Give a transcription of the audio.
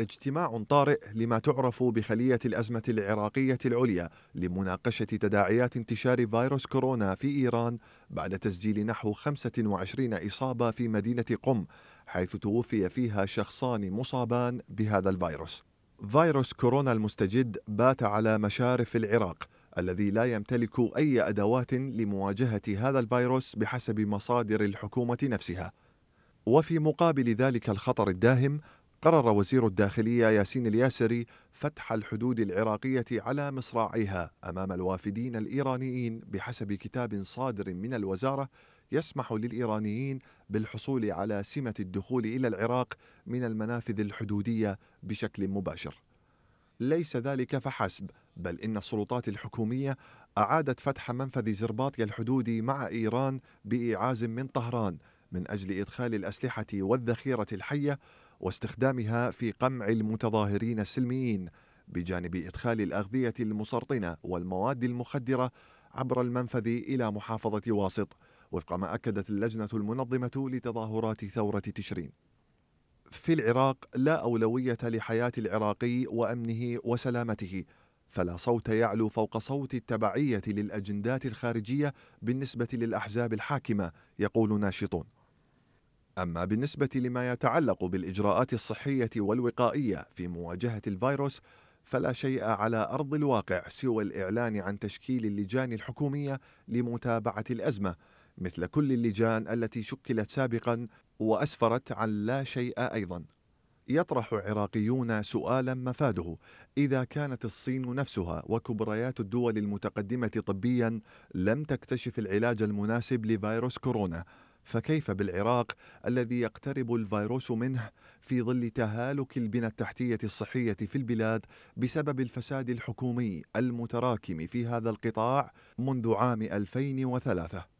اجتماع طارئ لما تعرف بخلية الأزمة العراقية العليا لمناقشة تداعيات انتشار فيروس كورونا في إيران بعد تسجيل نحو 25 إصابة في مدينة قم حيث توفي فيها شخصان مصابان بهذا الفيروس فيروس كورونا المستجد بات على مشارف العراق الذي لا يمتلك أي أدوات لمواجهة هذا الفيروس بحسب مصادر الحكومة نفسها وفي مقابل ذلك الخطر الداهم قرر وزير الداخلية ياسين الياسري فتح الحدود العراقية على مصراعيها أمام الوافدين الإيرانيين بحسب كتاب صادر من الوزارة يسمح للإيرانيين بالحصول على سمة الدخول إلى العراق من المنافذ الحدودية بشكل مباشر. ليس ذلك فحسب، بل إن السلطات الحكومية أعادت فتح منفذ زرباطيا الحدودي مع إيران بإيعاز من طهران من أجل إدخال الأسلحة والذخيرة الحية واستخدامها في قمع المتظاهرين السلميين بجانب إدخال الأغذية المسرطنة والمواد المخدرة عبر المنفذ إلى محافظة واسط وفق ما أكدت اللجنة المنظمة لتظاهرات ثورة تشرين في العراق لا أولوية لحياة العراقي وأمنه وسلامته فلا صوت يعلو فوق صوت التبعية للأجندات الخارجية بالنسبة للأحزاب الحاكمة يقول ناشطون أما بالنسبة لما يتعلق بالإجراءات الصحية والوقائية في مواجهة الفيروس فلا شيء على أرض الواقع سوى الإعلان عن تشكيل اللجان الحكومية لمتابعة الأزمة مثل كل اللجان التي شكلت سابقا وأسفرت عن لا شيء أيضا يطرح عراقيون سؤالا مفاده اذا كانت الصين نفسها وكبريات الدول المتقدمه طبيا لم تكتشف العلاج المناسب لفيروس كورونا فكيف بالعراق الذي يقترب الفيروس منه في ظل تهالك البنى التحتيه الصحيه في البلاد بسبب الفساد الحكومي المتراكم في هذا القطاع منذ عام 2003